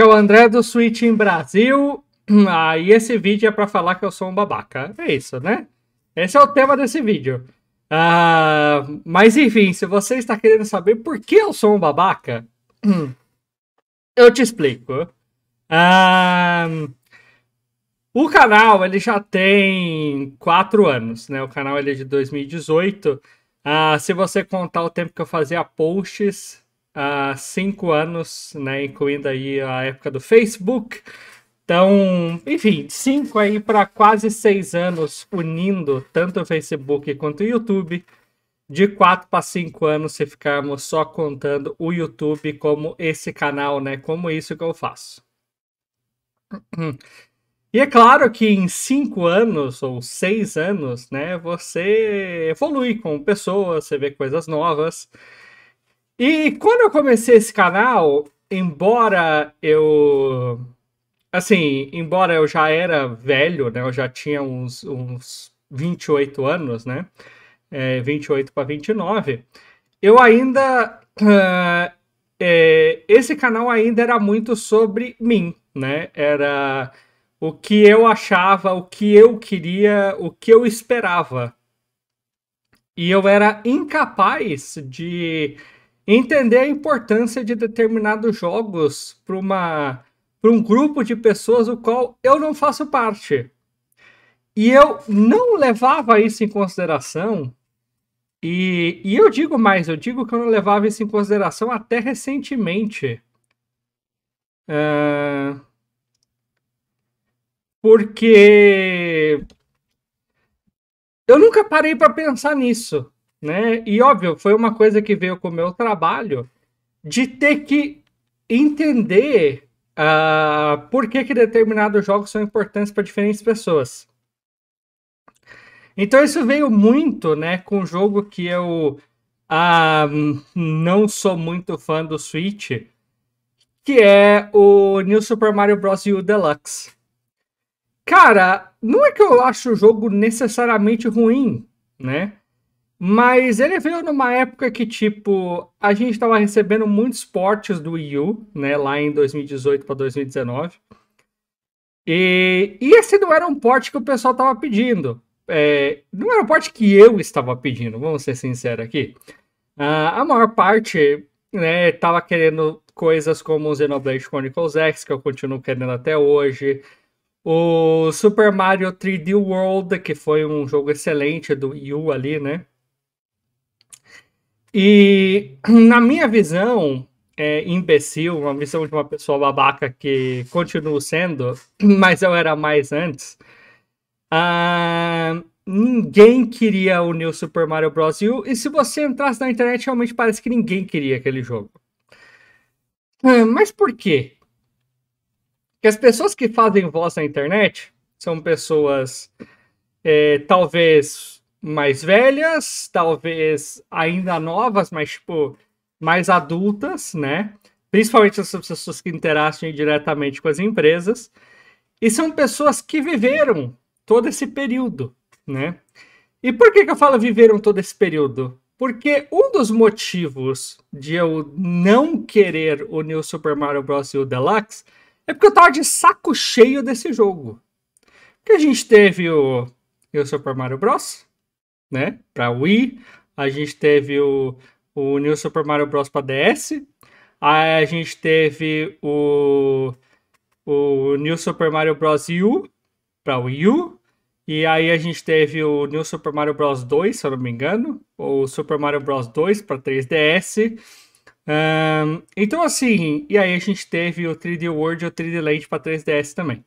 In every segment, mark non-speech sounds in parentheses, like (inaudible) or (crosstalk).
Aqui é o André do Switch em Brasil. (clears throat) Ah, esse vídeo é para falar que eu sou um babaca. É isso, né? Esse é o tema desse vídeo. Ah, mas enfim, se você está querendo saber por que eu sou um babaca, (clears throat) eu te explico. Ah, o canal ele já tem quatro anos, né? O canal ele é de 2018. Ah, se você contar o tempo que eu fazia posts há cinco anos, né, incluindo aí a época do Facebook. Então, enfim, cinco aí para quase seis anos unindo tanto o Facebook quanto o YouTube. De quatro para cinco anos, se ficarmos só contando o YouTube como esse canal, né? Como é isso que eu faço. (clears throat) E é claro que em cinco anos ou seis anos, né, você evolui como pessoa, você vê coisas novas. E quando eu comecei esse canal, embora eu. Assim, embora eu já era velho, né? Eu já tinha uns, uns 28 anos, né? É, 28 para 29. Eu ainda. Uh, é, esse canal ainda era muito sobre mim, né? Era o que eu achava, o que eu queria, o que eu esperava. E eu era incapaz de entender a importância de determinados jogos para uma para um grupo de pessoas do qual eu não faço parte. E eu não levava isso em consideração. E, e eu digo mais, eu digo que eu não levava isso em consideração até recentemente. Uh, porque eu nunca parei para pensar nisso. Né? E óbvio, foi uma coisa que veio com o meu trabalho de ter que entender uh, por que, que determinados jogos são importantes para diferentes pessoas. Então isso veio muito, né, com um jogo que eu uh, não sou muito fã do Switch, que é o New Super Mario Bros. U Deluxe. Cara, não é que eu acho o jogo necessariamente ruim, né? Mas ele veio numa época que, tipo, a gente estava recebendo muitos portes do Wii U, né, lá em 2018 para 2019. E, e, esse não era um porte que o pessoal estava pedindo. É, não era um porte que eu estava pedindo, vamos ser sinceros aqui. Uh, a maior parte, né, tava querendo coisas como o Xenoblade Chronicles X, que eu continuo querendo até hoje. O Super Mario 3D World, que foi um jogo excelente do Wii U ali, né? E, na minha visão, é, imbecil, uma visão de uma pessoa babaca que continuo sendo, (clears throat) mas eu era mais antes. Uh, ninguém queria o New Super Mario Bros. U, e se você entrasse na internet, realmente parece que ninguém queria aquele jogo. Uh, mas por quê? Porque as pessoas que fazem voz na internet são pessoas é, talvez mais velhas, talvez ainda novas, mas tipo, mais adultas, né? Principalmente as pessoas que interagem diretamente com as empresas. E são pessoas que viveram todo esse período, né? E por que, que eu falo viveram todo esse período? Porque um dos motivos de eu não querer o New Super Mario Bros. e o Deluxe é porque eu tava de saco cheio desse jogo. Porque a gente teve o New Super Mario Bros., né? Para Wii. A gente teve o, o New Super Mario Bros. para DS. Aí a gente teve o, o New Super Mario Bros. U para Wii U. E aí a gente teve o New Super Mario Bros. 2, se eu não me engano, ou Super Mario Bros. 2 para 3DS. Um, então, assim, e aí a gente teve o 3D World e o 3D Land para 3DS também.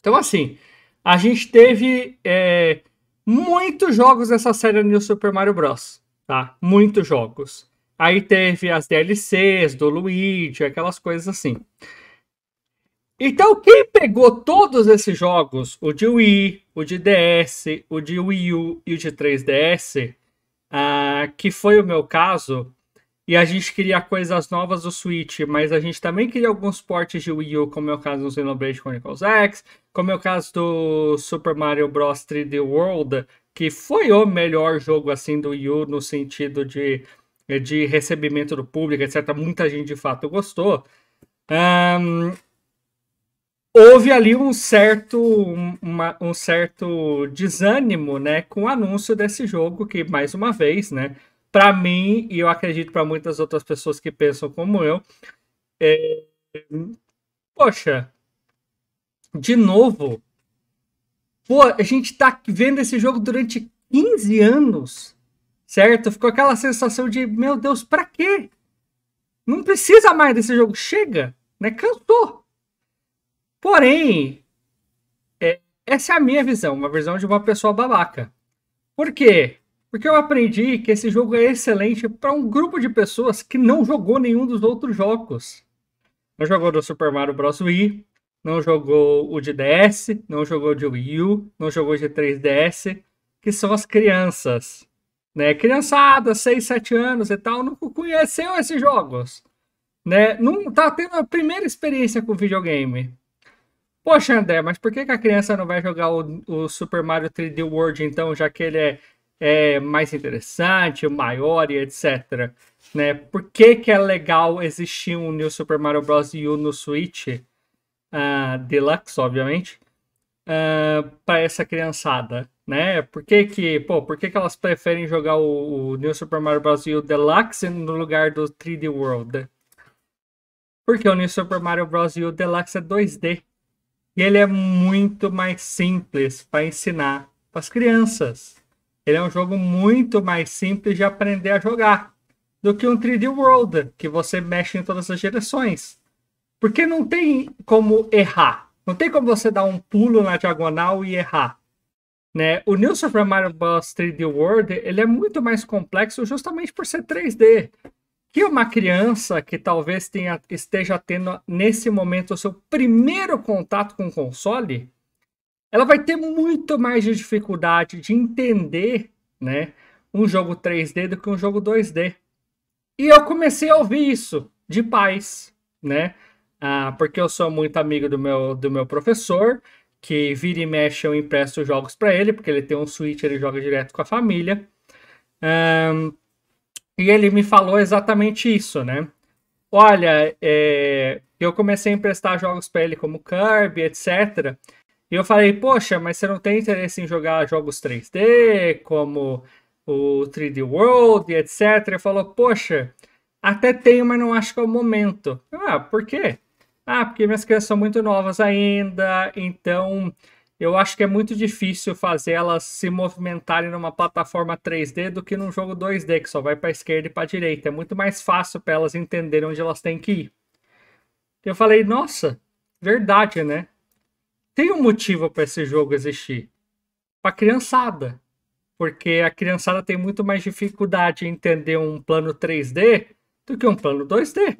Então, assim, a gente teve é, muitos jogos dessa série New Super Mario Bros. Tá? Muitos jogos. Aí teve as DLCs do Luigi, aquelas coisas assim. Então, quem pegou todos esses jogos, o de Wii, o de DS, o de Wii U e o de 3DS, uh, ah, que foi o meu caso, e a gente queria coisas novas do Switch, mas a gente também queria alguns portes de Wii U, como é o caso do Xenoblade Chronicles X, como é o caso do Super Mario Bros 3D World, que foi o melhor jogo assim do Wii U no sentido de, de recebimento do público, etc. Muita gente de fato gostou. Um, houve ali um certo, uma, um certo desânimo né, com o anúncio desse jogo, que mais uma vez, né? para mim, e eu acredito para muitas outras pessoas que pensam como eu, é... poxa, de novo, pô, a gente tá vendo esse jogo durante 15 anos, certo? Ficou aquela sensação de, meu Deus, para quê? Não precisa mais desse jogo, chega, né? Cantou. Porém, é... essa é a minha visão, uma visão de uma pessoa babaca. Por quê? Porque eu aprendi que esse jogo é excelente para um grupo de pessoas que não jogou nenhum dos outros jogos. Não jogou do Super Mario Bros. Wii, não jogou o de DS, não jogou de Wii U, não jogou de 3DS, que são as crianças. Né? Criançada, 6, 7 anos e tal, nunca conheceu esses jogos. Né? Não tá tendo a primeira experiência com videogame. Poxa, André, mas por que, que a criança não vai jogar o, o Super Mario 3D World então, já que ele é é mais interessante, maior e etc. Né? Por que, que é legal existir um New Super Mario Bros. U no Switch uh, Deluxe, obviamente, uh, ah, para essa criançada? Né? Por que que, pô, por que que elas preferem jogar o, o New Super Mario Bros. U Deluxe no lugar do 3D World? Porque o New Super Mario Bros. U Deluxe é 2D. E ele é muito mais simples para ensinar para as crianças. Ele é um jogo muito mais simples de aprender a jogar do que um 3D World, que você mexe em todas as direções. Porque não tem como errar. Não tem como você dar um pulo na diagonal e errar. Né? O New Super Mario Bros. 3D World ele é muito mais complexo justamente por ser 3D. Que uma criança que talvez tenha, esteja tendo nesse momento o seu primeiro contato com o console, ela vai ter muito mais de dificuldade de entender, né, um jogo 3D do que um jogo 2D. E eu comecei a ouvir isso de pais, né? Ah, porque eu sou muito amigo do meu, do meu professor, que vira e mexe eu empresto jogos para ele, porque ele tem um Switch, ele joga direto com a família. Um, e ele me falou exatamente isso, né? Olha, é, eu comecei a emprestar jogos para ele como Kirby, etc. E eu falei, poxa, mas você não tem interesse em jogar jogos 3D, como o 3D World, etc. Ele falou, poxa, até tenho, mas não acho que é o momento. Ah, por quê? Ah, porque minhas crianças são muito novas ainda, então eu acho que é muito difícil fazer elas se movimentarem numa plataforma 3D do que num jogo 2D, que só vai para esquerda e para direita. É muito mais fácil para elas entenderem onde elas têm que ir. Eu falei, nossa, verdade, né? tem um motivo para esse jogo existir. Para criançada. Porque a criançada tem muito mais dificuldade em entender um plano 3D do que um plano 2D.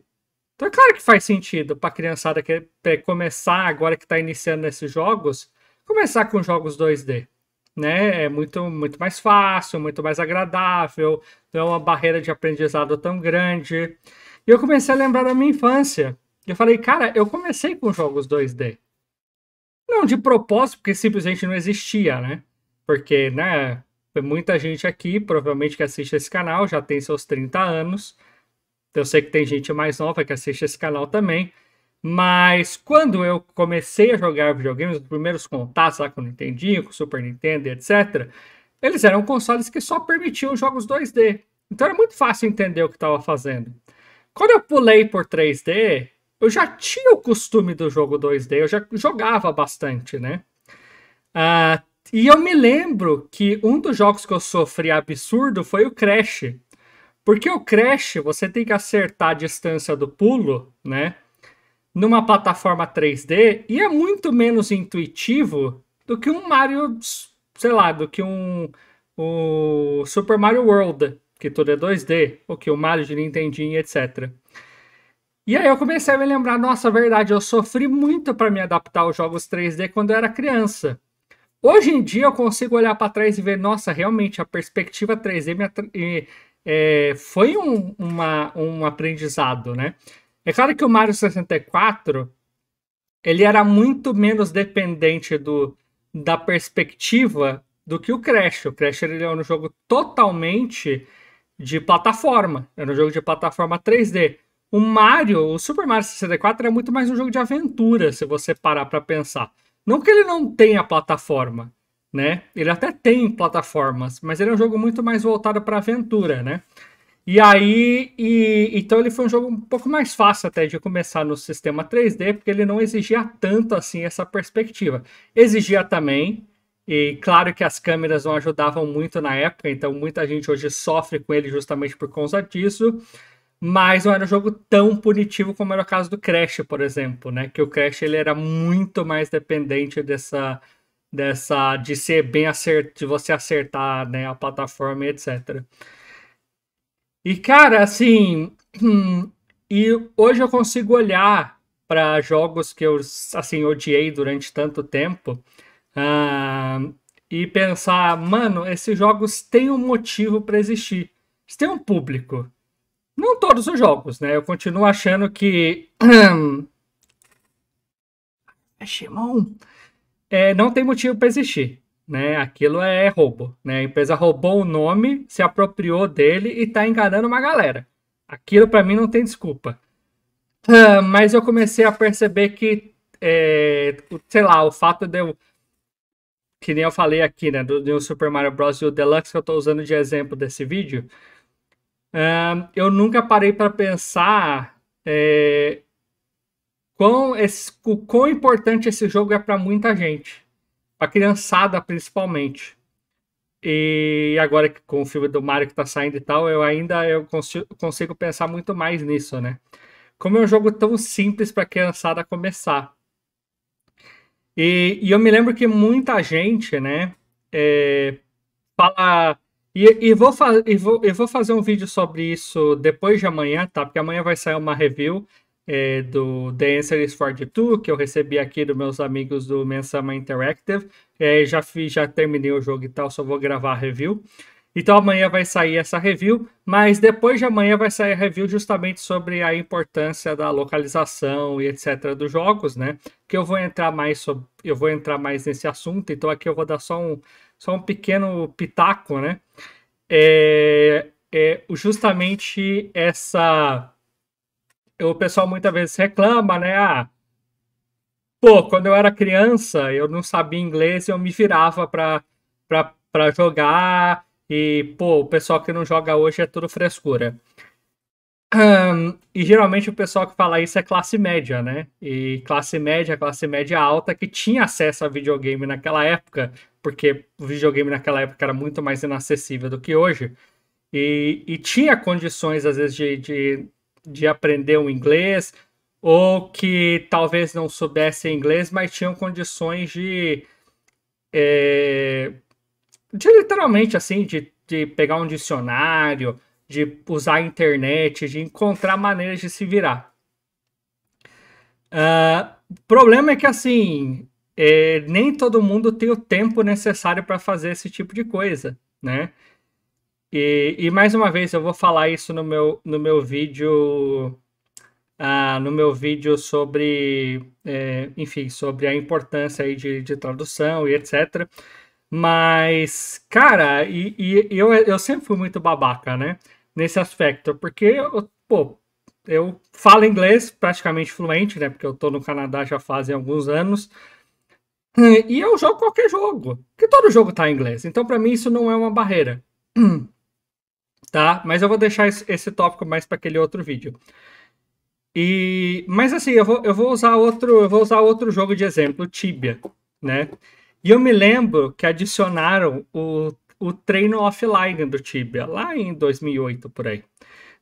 Então é claro que faz sentido para a criançada que começar agora que está iniciando esses jogos, começar com jogos 2D. Né? É muito, muito mais fácil, muito mais agradável, não é uma barreira de aprendizado tão grande. E eu comecei a lembrar da minha infância. Eu falei, cara, eu comecei com jogos 2D. Não, de propósito, porque simplesmente não existia, né? Porque, né, muita gente aqui, provavelmente que assiste esse canal, já tem seus 30 anos. Eu sei que tem gente mais nova que assiste esse canal também. Mas quando eu comecei a jogar videogames, os primeiros contatos lá com o Nintendinho, com o Super Nintendo, etc., eles eram consoles que só permitiam jogos 2D. Então era muito fácil entender o que estava fazendo. Quando eu pulei por 3D, eu já tinha o costume do jogo 2D, eu já jogava bastante, né? Ah, e eu me lembro que um dos jogos que eu sofri absurdo foi o Crash. Porque o Crash, você tem que acertar a distância do pulo, né? Numa plataforma 3D, e é muito menos intuitivo do que um Mario, sei lá, do que um, um Super Mario World, que tudo é 2D, ou que o Mario de Nintendinho, etc. E aí eu comecei a me lembrar, nossa, verdade, eu sofri muito para me adaptar aos jogos 3D quando eu era criança. Hoje em dia eu consigo olhar para trás e ver, nossa, realmente a perspectiva 3D me, é, foi um, uma, um aprendizado, né? É claro que o Mario 64 ele era muito menos dependente do, da perspectiva do que o Crash. O Crash ele era um jogo totalmente de plataforma, era um jogo de plataforma 3D. O Mario, o Super Mario 64 é muito mais um jogo de aventura, se você parar para pensar. Não que ele não tenha plataforma, né? Ele até tem plataformas, mas ele é um jogo muito mais voltado para aventura, né? E aí, e, então ele foi um jogo um pouco mais fácil até de começar no sistema 3D, porque ele não exigia tanto assim essa perspectiva. Exigia também, e claro que as câmeras não ajudavam muito na época, então muita gente hoje sofre com ele justamente por causa disso mas não era um jogo tão punitivo como era o caso do Crash, por exemplo, né? Que o Crash ele era muito mais dependente dessa dessa de ser bem acerto, de você acertar, né, a plataforma, etc. E cara, assim, hum, e hoje eu consigo olhar para jogos que eu assim odiei durante tanto tempo uh, e pensar, mano, esses jogos têm um motivo para existir, eles têm um público. Não todos os jogos, né? Eu continuo achando que. Shimon. (clears throat) É, não tem motivo para existir, né? Aquilo é roubo, né? A empresa roubou o nome, se apropriou dele e está enganando uma galera. Aquilo para mim não tem desculpa. Uh, mas eu comecei a perceber que, é, sei lá, o fato de eu, que nem eu falei aqui, né, do, do Super Mario Bros. e o Deluxe que eu estou usando de exemplo desse vídeo, eu nunca parei para pensar é, quão esse, o quão importante esse jogo é para muita gente, para criançada principalmente. E agora com o filme do Mario que tá saindo e tal, eu ainda eu consigo, consigo pensar muito mais nisso, né? Como é um jogo tão simples para criançada começar. E, e, eu me lembro que muita gente, né, é, fala e, e, vou e, vou, vou fazer um vídeo sobre isso depois de amanhã, tá? Porque amanhã vai sair uma review é, do The Answer is 42, que eu recebi aqui dos meus amigos do Mensama Interactive. É, já, fiz, já terminei o jogo e tal, só vou gravar a review. Então amanhã vai sair essa review, mas depois de amanhã vai sair a review justamente sobre a importância da localização e etc dos jogos, né? Que eu vou entrar mais sobre, eu vou entrar mais nesse assunto, então aqui eu vou dar só um só um pequeno pitaco, né? É, é justamente essa. O pessoal muitas vezes reclama, né? Ah, pô, quando eu era criança, eu não sabia inglês, eu me virava para pra, jogar. E, pô, o pessoal que não joga hoje é tudo frescura. e geralmente o pessoal que fala isso é classe média, né? E classe média, classe média alta, que tinha acesso a videogame naquela época, porque o videogame naquela época era muito mais inacessível do que hoje. E, e tinha condições, às vezes, de, de, de aprender o um inglês, ou que talvez não soubesse inglês, mas tinham condições de. É, de literalmente, assim, de, de pegar um dicionário, de usar a internet, de encontrar maneiras de se virar. Ah, o uh, problema é que, assim, é, nem todo mundo tem o tempo necessário para fazer esse tipo de coisa, né? E, e, mais uma vez eu vou falar isso no meu, no meu vídeo ah, no meu vídeo sobre é, enfim sobre a importância aí de, de tradução e etc. Mas cara, e, e, eu, eu sempre fui muito babaca, né? Nesse aspecto, porque eu, pô, eu falo inglês praticamente fluente, né? Porque eu tô no Canadá já fazem alguns anos. E eu jogo qualquer jogo, que todo jogo tá em inglês. Então, para mim, isso não é uma barreira. (clears throat) Tá? Mas eu vou deixar esse tópico mais para aquele outro vídeo. E, mas assim, eu vou, eu vou usar outro, eu vou usar outro jogo de exemplo, Tibia, né? E eu me lembro que adicionaram o, o treino offline do Tibia lá em 2008 por aí.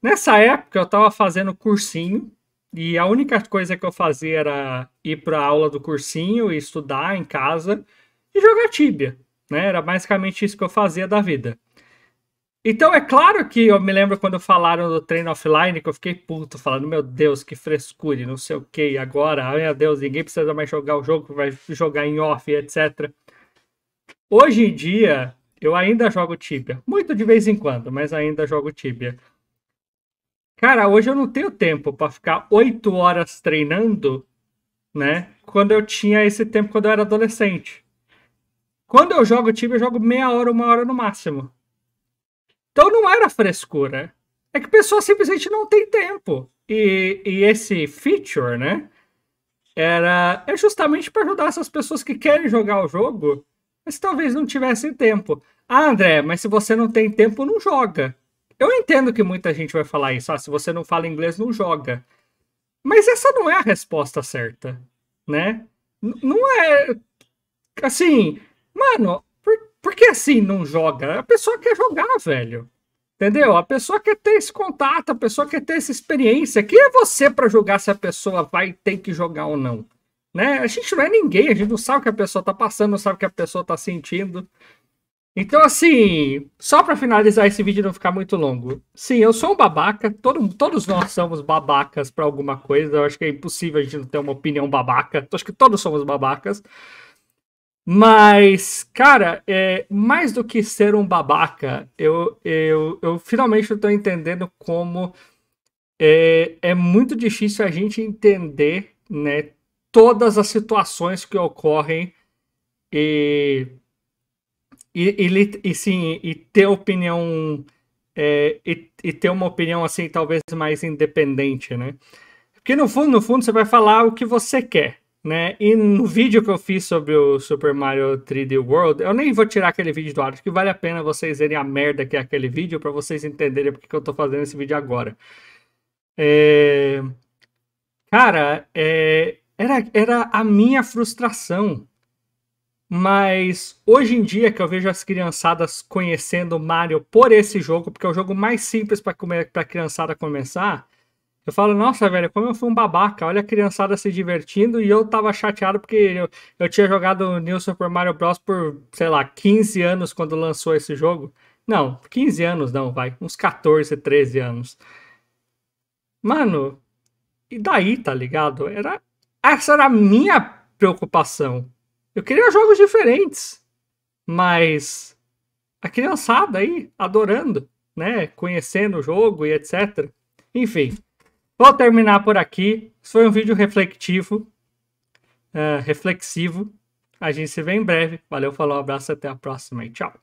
Nessa época eu estava fazendo cursinho e a única coisa que eu fazia era ir para a aula do cursinho e estudar em casa e jogar tíbia, né? Era basicamente isso que eu fazia da vida. Então é claro que eu me lembro quando falaram do treino offline que eu fiquei puto, falando, meu Deus, que frescura e não sei o que, agora, ai meu Deus, ninguém precisa mais jogar o jogo, vai jogar em off, etc. Hoje em dia, eu ainda jogo Tibia. Muito de vez em quando, mas ainda jogo Tibia. Cara, hoje eu não tenho tempo para ficar oito horas treinando, né? Quando eu tinha esse tempo quando eu era adolescente. Quando eu jogo time, eu jogo meia hora, uma hora no máximo. Então não era frescura. É que a pessoa simplesmente não tem tempo. E, e esse feature, né? Era é justamente para ajudar essas pessoas que querem jogar o jogo, mas talvez não tivessem tempo. Ah, André, mas se você não tem tempo, não joga. Eu entendo que muita gente vai falar isso, ah, se você não fala inglês, não joga. Mas essa não é a resposta certa, né? N não é. Assim, mano, por, por que assim não joga? A pessoa quer jogar, velho. Entendeu? A pessoa quer ter esse contato, a pessoa quer ter essa experiência. Quem é você para julgar se a pessoa vai ter que jogar ou não? Né? A gente não é ninguém, a gente não sabe o que a pessoa tá passando, não sabe o que a pessoa tá sentindo. Então, assim, só para finalizar esse vídeo não ficar muito longo. Sim, eu sou um babaca, todo, todos nós somos babacas para alguma coisa. Eu acho que é impossível a gente não ter uma opinião babaca. Eu acho que todos somos babacas. Mas, cara, é, mais do que ser um babaca, eu, eu, eu finalmente estou entendendo como é, é muito difícil a gente entender né, todas as situações que ocorrem e e, e, e sim, e ter opinião é, e, e, ter uma opinião assim talvez mais independente, né? Porque no fundo, no fundo, você vai falar o que você quer, né? E no vídeo que eu fiz sobre o Super Mario 3D World, eu nem vou tirar aquele vídeo do ar, acho que vale a pena vocês verem a merda que é aquele vídeo para vocês entenderem porque que eu tô fazendo esse vídeo agora. É... Cara, é... Era, era a minha frustração mas hoje em dia que eu vejo as criançadas conhecendo Mario por esse jogo, porque é o jogo mais simples para a criançada começar, eu falo, nossa, velho, como eu fui um babaca. Olha a criançada se divertindo e eu tava chateado porque eu, eu tinha jogado New Super Mario Bros. por, sei lá, 15 anos quando lançou esse jogo. Não, 15 anos não, vai. Uns 14, 13 anos. Mano, e daí, tá ligado? Era, essa era a minha preocupação. Eu queria jogos diferentes, mas a criançada aí adorando, né? Conhecendo o jogo e etc. Enfim, vou terminar por aqui. foi um vídeo reflexivo. Uh, eh, reflexivo. A gente se vê em breve. Valeu, falou, abraço, até a próxima e tchau.